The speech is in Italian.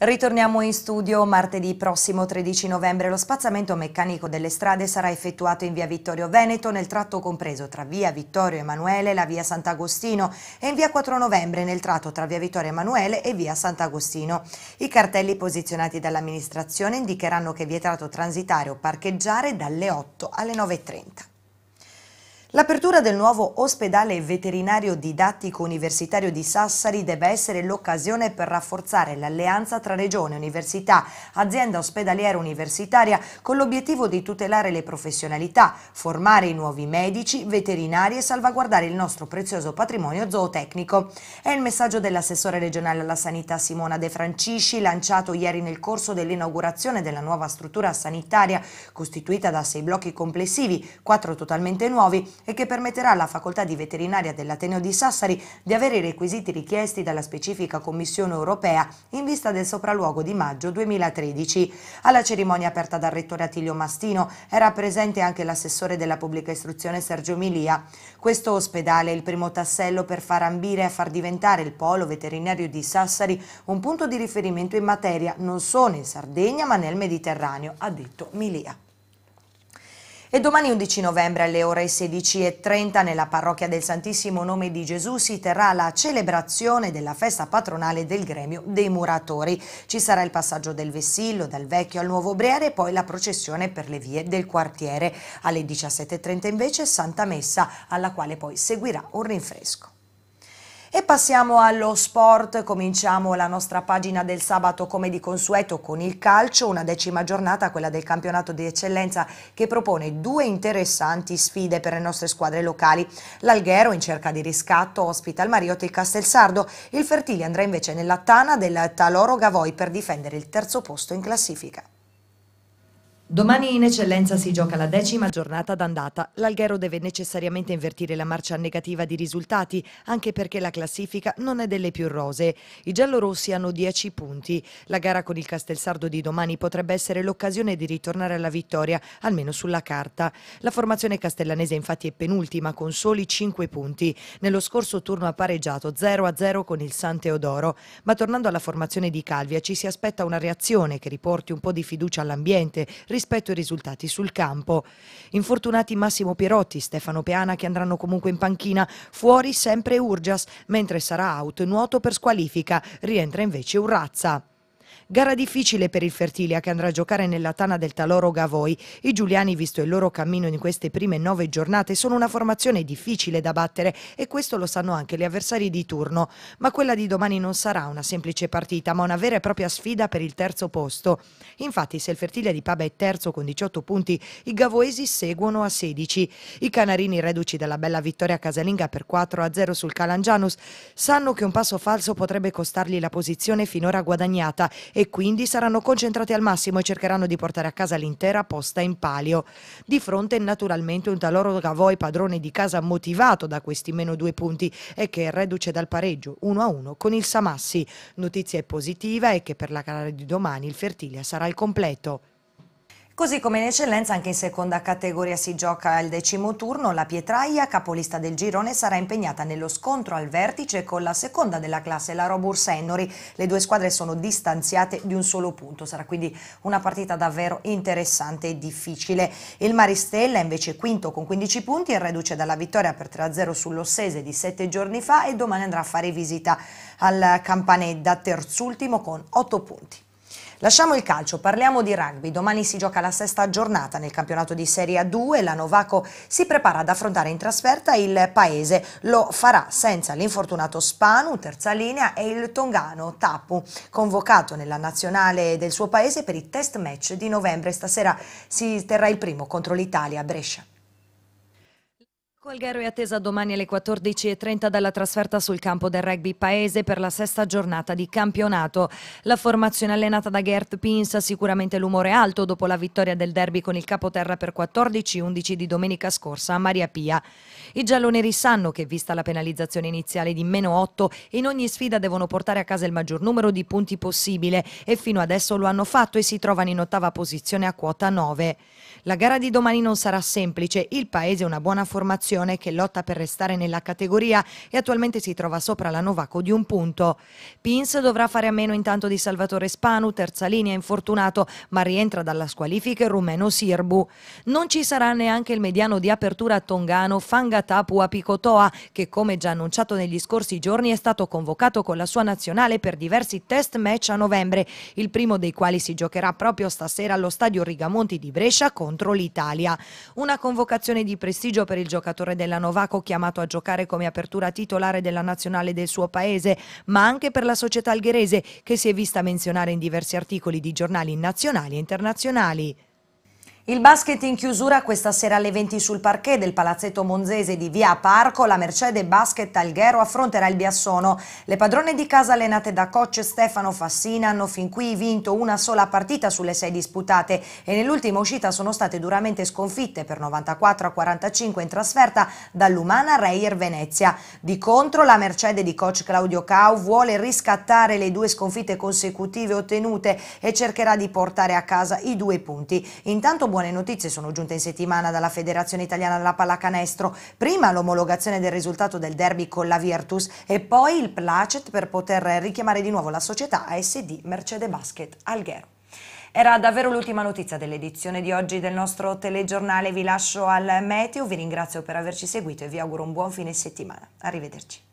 Ritorniamo in studio martedì prossimo 13 novembre. Lo spazzamento meccanico delle strade sarà effettuato in via Vittorio Veneto nel tratto compreso tra via Vittorio Emanuele e la via Sant'Agostino e in via 4 novembre nel tratto tra via Vittorio Emanuele e via Sant'Agostino. I cartelli posizionati dall'amministrazione indicheranno che è vietato transitare o parcheggiare dalle 8 alle 9.30. L'apertura del nuovo ospedale veterinario didattico universitario di Sassari deve essere l'occasione per rafforzare l'alleanza tra regione, università, azienda ospedaliera universitaria con l'obiettivo di tutelare le professionalità, formare i nuovi medici, veterinari e salvaguardare il nostro prezioso patrimonio zootecnico. È il messaggio dell'assessore regionale alla sanità Simona De Francisci lanciato ieri nel corso dell'inaugurazione della nuova struttura sanitaria costituita da sei blocchi complessivi, quattro totalmente nuovi e che permetterà alla facoltà di veterinaria dell'Ateneo di Sassari di avere i requisiti richiesti dalla specifica Commissione europea in vista del sopralluogo di maggio 2013. Alla cerimonia aperta dal rettore Attilio Mastino era presente anche l'assessore della pubblica istruzione Sergio Milia. Questo ospedale è il primo tassello per far ambire e far diventare il polo veterinario di Sassari un punto di riferimento in materia non solo in Sardegna ma nel Mediterraneo, ha detto Milia. E domani 11 novembre alle ore 16.30 nella parrocchia del Santissimo Nome di Gesù si terrà la celebrazione della festa patronale del gremio dei muratori. Ci sarà il passaggio del vessillo dal vecchio al nuovo Briere e poi la processione per le vie del quartiere. Alle 17.30 invece Santa Messa alla quale poi seguirà un rinfresco. E passiamo allo sport, cominciamo la nostra pagina del sabato come di consueto con il calcio, una decima giornata, quella del campionato di eccellenza che propone due interessanti sfide per le nostre squadre locali. L'Alghero in cerca di riscatto ospita il Mariotti e il Castelsardo, il Fertili andrà invece nella tana del Taloro Gavoi per difendere il terzo posto in classifica. Domani in eccellenza si gioca la decima giornata d'andata. L'Alghero deve necessariamente invertire la marcia negativa di risultati, anche perché la classifica non è delle più rose. I giallorossi hanno 10 punti. La gara con il Castelsardo di domani potrebbe essere l'occasione di ritornare alla vittoria, almeno sulla carta. La formazione castellanese infatti è penultima, con soli 5 punti. Nello scorso turno ha pareggiato 0-0 con il San Teodoro. Ma tornando alla formazione di Calvia, ci si aspetta una reazione che riporti un po' di fiducia all'ambiente, rispetto ai risultati sul campo. Infortunati Massimo Pierotti, Stefano Peana che andranno comunque in panchina, fuori sempre Urgias, mentre sarà out nuoto per squalifica, rientra invece Urrazza. Gara difficile per il Fertilia che andrà a giocare nella tana del Taloro Gavoi. I giuliani, visto il loro cammino in queste prime nove giornate, sono una formazione difficile da battere e questo lo sanno anche gli avversari di turno. Ma quella di domani non sarà una semplice partita, ma una vera e propria sfida per il terzo posto. Infatti, se il Fertilia di Paba è terzo con 18 punti, i gavoesi seguono a 16. I canarini reduci dalla bella vittoria casalinga per 4 0 sul Calangianus sanno che un passo falso potrebbe costargli la posizione finora guadagnata e quindi saranno concentrati al massimo e cercheranno di portare a casa l'intera posta in palio. Di fronte naturalmente un taloro Gavoi padrone di casa motivato da questi meno due punti e che reduce dal pareggio 1-1 a con il Samassi. Notizia positiva e che per la gara di domani il Fertilia sarà al completo. Così come in eccellenza anche in seconda categoria si gioca il decimo turno, la Pietraia, capolista del girone, sarà impegnata nello scontro al vertice con la seconda della classe, la Robur Sennori. Le due squadre sono distanziate di un solo punto, sarà quindi una partita davvero interessante e difficile. Il Maristella invece quinto con 15 punti è reduce dalla vittoria per 3-0 sull'Ossese di sette giorni fa e domani andrà a fare visita al Campanedda, terzultimo con 8 punti. Lasciamo il calcio, parliamo di rugby. Domani si gioca la sesta giornata nel campionato di Serie A2. La Novaco si prepara ad affrontare in trasferta il paese. Lo farà senza l'infortunato Spanu, terza linea, e il tongano Tapu, convocato nella nazionale del suo paese per i test match di novembre. Stasera si terrà il primo contro l'Italia a Brescia. Alghero è attesa domani alle 14.30 dalla trasferta sul campo del rugby paese per la sesta giornata di campionato. La formazione allenata da Gert Pins ha sicuramente l'umore alto dopo la vittoria del derby con il capoterra per 14-11 di domenica scorsa a Maria Pia. I gialloneri sanno che vista la penalizzazione iniziale di meno 8 in ogni sfida devono portare a casa il maggior numero di punti possibile e fino adesso lo hanno fatto e si trovano in ottava posizione a quota 9. La gara di domani non sarà semplice, il paese è una buona formazione Federazione che lotta per restare nella categoria e attualmente si trova sopra la Novaco di un punto. Pins dovrà fare a meno intanto di Salvatore Spanu, terza linea infortunato, ma rientra dalla squalifica il rumeno Sirbu. Non ci sarà neanche il mediano di apertura tongano Fangatapu Apicotoa, che come già annunciato negli scorsi giorni è stato convocato con la sua nazionale per diversi test match a novembre, il primo dei quali si giocherà proprio stasera allo stadio Rigamonti di Brescia contro l'Italia. Una convocazione di prestigio per il giocatore giocatore della Novaco chiamato a giocare come apertura titolare della nazionale del suo paese, ma anche per la società algherese che si è vista menzionare in diversi articoli di giornali nazionali e internazionali. Il basket in chiusura questa sera alle 20 sul parquet del palazzetto monzese di Via Parco, la Mercede Basket Alghero affronterà il Biassono. Le padrone di casa allenate da coach Stefano Fassina hanno fin qui vinto una sola partita sulle sei disputate e nell'ultima uscita sono state duramente sconfitte per 94 a 45 in trasferta dall'Umana Reyer Venezia. Di contro la Mercede di coach Claudio Cau vuole riscattare le due sconfitte consecutive ottenute e cercherà di portare a casa i due punti. Intanto buon buone notizie sono giunte in settimana dalla Federazione Italiana della Pallacanestro. Prima l'omologazione del risultato del derby con la Virtus e poi il placet per poter richiamare di nuovo la società ASD Mercedes Basket Alghero. Era davvero l'ultima notizia dell'edizione di oggi del nostro telegiornale. Vi lascio al meteo, vi ringrazio per averci seguito e vi auguro un buon fine settimana. Arrivederci.